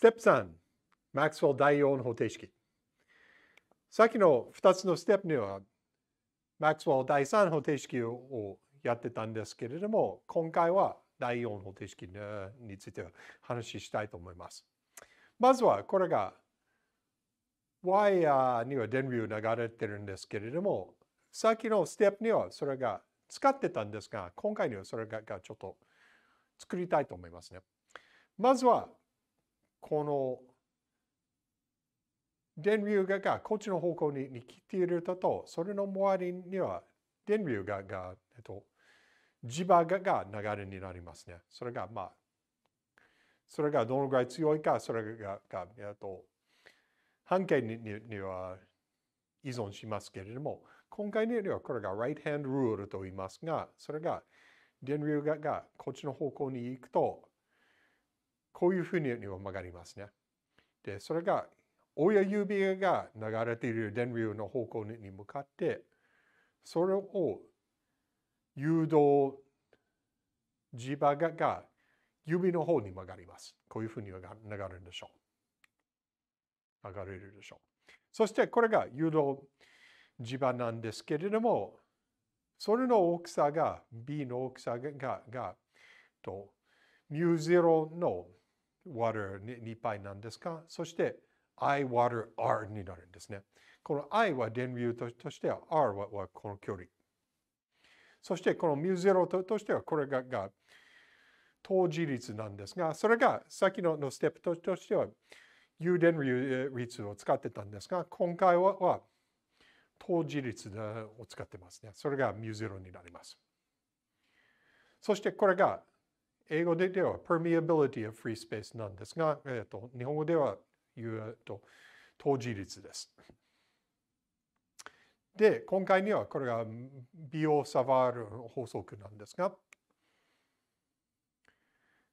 ステップ3、マックスウェル第4方程式。さっきの2つのステップには、マックスウェル第3方程式をやってたんですけれども、今回は第4方程式について話したいと思います。まずは、これが、y には電流流れてるんですけれども、さっきのステップにはそれが使ってたんですが、今回にはそれがちょっと作りたいと思いますね。まずは、この電流ががこっちの方向にに来ているとと、それの周りには電流がが、えっと、磁場がが流れになりますね。それがまあ、それがどのぐらい強いか、それがが、えっと、半径ににには依存しますけれども、今回にはこれが right hand rule と言いますが、それが電流ががこっちの方向に行くと、こういうふうには曲がりますね。で、それが親指が流れている電流の方向に向かって、それを誘導磁場が指の方に曲がります。こういうふうに流れるでしょう。がれるでしょう。そしてこれが誘導磁場なんですけれども、それの大きさが、B の大きさが、がと、μ0 の water にいなんですかそして I water R になるんですね。この I は電流としては R はこの距離。そしてこの μ0 ととしてはこれがが時率なんですが、それが先ののステップとしては有電流率を使ってたんですが、今回は当時率を使ってますね。それが μ0 になります。そしてこれが英語ででは permeability of free space なんですが、えっと、日本語では言うと当時率です。で、今回にはこれがビオサバール法則なんですが、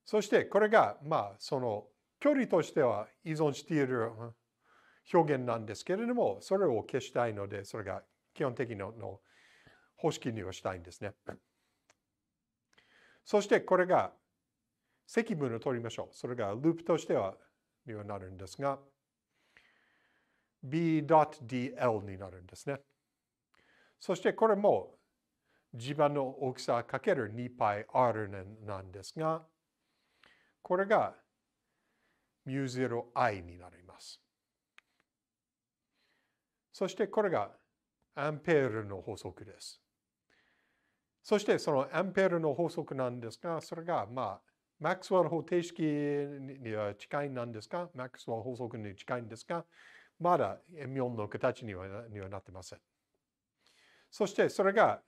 そしてこれが、まあ、その距離としては依存している表現なんですけれども、それを消したいので、それが基本的のの方式にはしたいんですね。そしてこれが積分を取りましょう。それがループとしてはにはなるんですが、b.dl になるんですね。そしてこれも地盤の大きさかける 2πr なんですが、これが μ0i になります。そしてこれがアンペールの法則です。そしてそのアンペールの法則なんですが、それがまあマックスウェル方程式には近いなんですかマックスウェル法則に近いんですかまだ M4 の形にはにはなってません。そしてそれが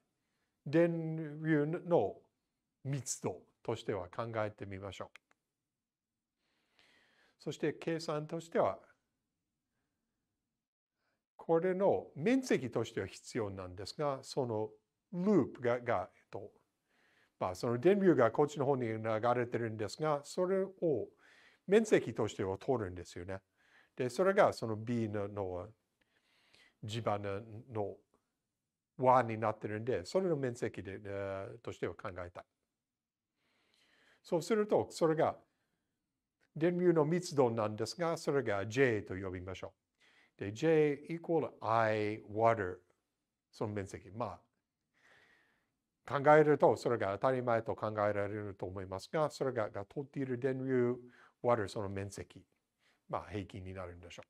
電流の密度としては考えてみましょう。そして計算としては、これの面積としては必要なんですが、そのループがが、えっと、まあ、その電流がこっちの方に流れてるんですが、それを面積としては通るんですよね。で、それがその B のの地盤の和になってるんで、それの面積で、としては考えたい。そうすると、それが電流の密度なんですが、それが J と呼びましょう。で、J イコール I ワ a t その面積。まあ、考えるとそれが当たり前と考えられると思いますが、それがが通っている電流割るその面積、まあ平均になるんでしょ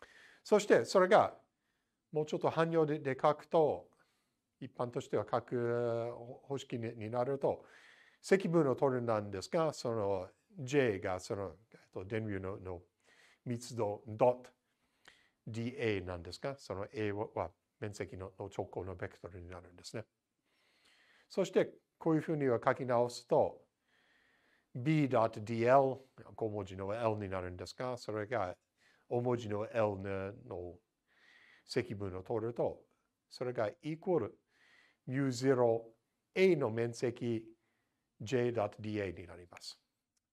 う。そしてそれがもうちょっと汎用でで書くと、一般としては書く方式になると、積分の取るなんですが、その J がその電流のの密度 dot DA なんですが、その A は面積の直行のベクトルになるんですね。そしてこういうふうには書き直すと b.dl 小文字の l になるんですがそれが大文字の l の積分を取るとそれがイコール μ 0 a の面積 j.da になります。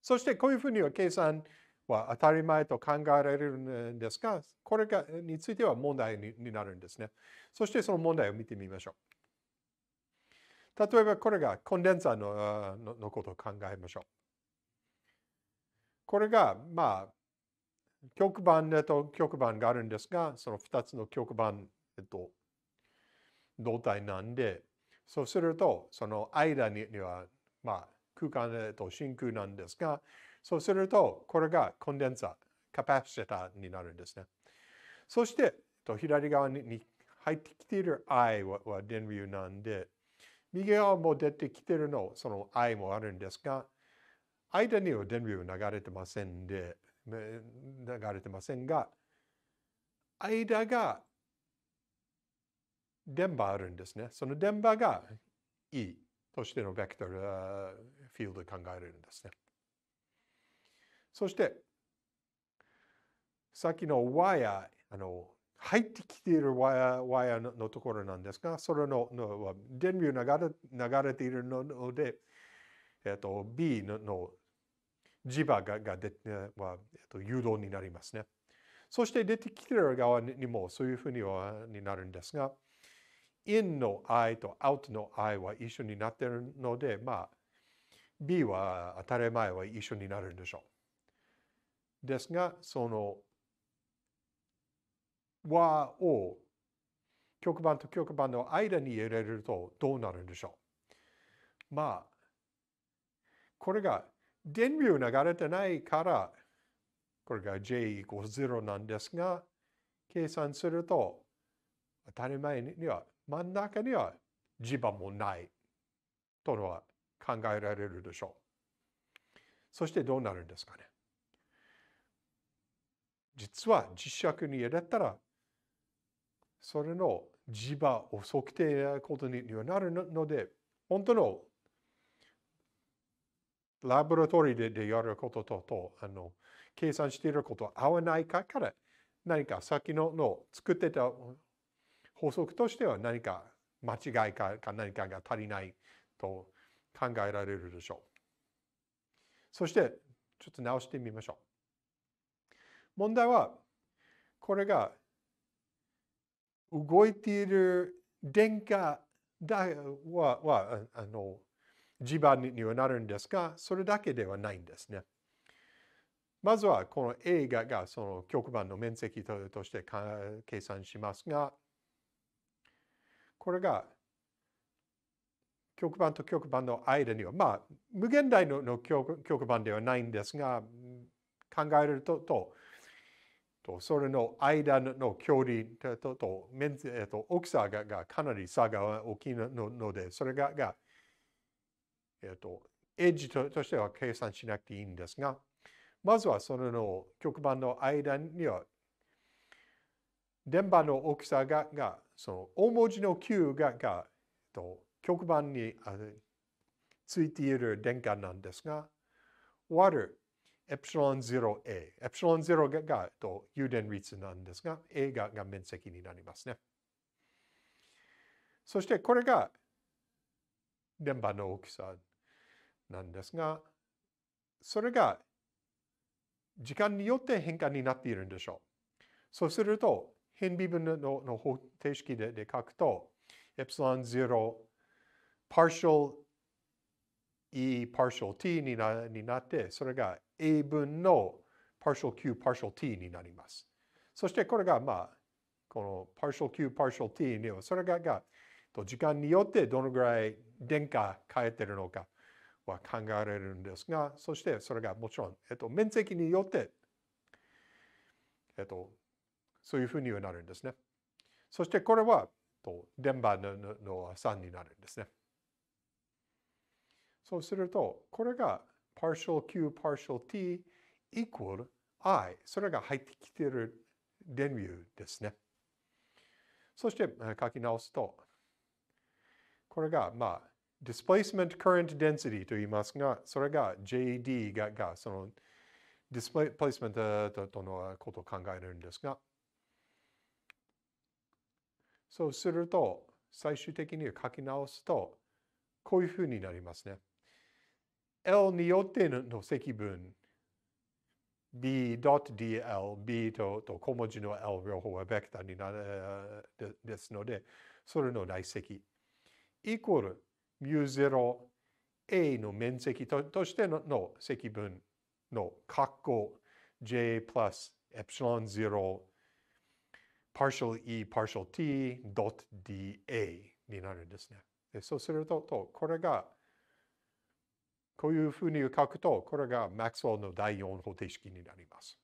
そしてこういうふうには計算は当たり前と考えられるんですが、これがについては問題になるんですね。そしてその問題を見てみましょう。例えばこれがコンデンサーのののことを考えましょう。これが、まあ、極板と極板があるんですが、その2つの極板、えっと、胴体なんで、そうすると、その間には、まあ、空間、と、真空なんですが、そうすると、これがコンデンサ、ー、カパシタになるんですね。そして、と、左側に入ってきている I は電流なんで、右側も出てきてるの、その I もあるんですが、間には電流流れてませんで、流れてませんが、間が電波あるんですね。その電波が E。としてのベクトル、フィールドで考えられるんですね。そして、さっきのワイヤー、あの、入ってきているワイヤーワイヤーのところなんですが、それのの電流流れ流れているので、えっと、B のの磁場ががで、はえっと、誘導になりますね。そして出てきている側にもそういうふうにはになるんですが、in の愛と out の愛は一緒になってるので、まあ、B は当たり前は一緒になるんでしょう。ですが、その和を極番と極番の間に入れるとどうなるんでしょう。まあ、これが電流流れてないから、これが J イコール0なんですが、計算すると当たり前には真ん中には磁場もないとのは考えられるでしょう。そしてどうなるんですかね。実は磁石に入れたらそれの磁場を測定ることにはなるので本当のラボラトリーででやることととあの計算していることは合わないかから何か先のの作ってた法則としては何か間違いか何かが足りないと考えられるでしょう。そしてちょっと直してみましょう。問題はこれが動いている電荷ははあの磁場にはなるんですがそれだけではないんですね。まずはこの映画がその局番の面積として計算しますがこれが極板と極板の間には、まあ、無限大のの極板ではないんですが、考えると、ととそれの間の距離ととえっと、大きさががかなり差が大きいので、それがが、えっと、エッジととしては計算しなくていいんですが、まずはその極板の間には電波の大きさががその大文字の Q ががと極板にあついている電荷なんですが、割るエプシロン 0a。エプシロン0ががと油電率なんですが、a がが面積になりますね。そしてこれが電波の大きさなんですが、それが時間によって変化になっているんでしょう。そうすると、変微分のの方程式でで書くと、エプサロン0、partial e partial t になになって、それが a 分の partial q partial t になります。そしてこれが、まあ、この partial q partial t には、それがが時間によってどのぐらい電荷変えてるのかは考えられるんですが、そしてそれがもちろん、えっと、面積によって、えっと、そういうふうにはなるんですね。そしてこれは電波のの3になるんですね。そうすると、これが partial q partial t equal i。それが入ってきている電流ですね。そして書き直すと、これが、まあ、displacement current density と言いますが、それが JD ががその displacement とのことを考えるんですが、そうすると、最終的に書き直すと、こういうふうになりますね。L によっての積分 b.dl、b とと小文字の L 両方はベクターになるですので、それの内積。イコール μ0a の面積ととしてのの積分の括弧 j プラスエプシロン0 partial e partial t dot da になるんですね。でそうすると、と、これが、こういうふうに書くと、これがマックス e l の第4方程式になります。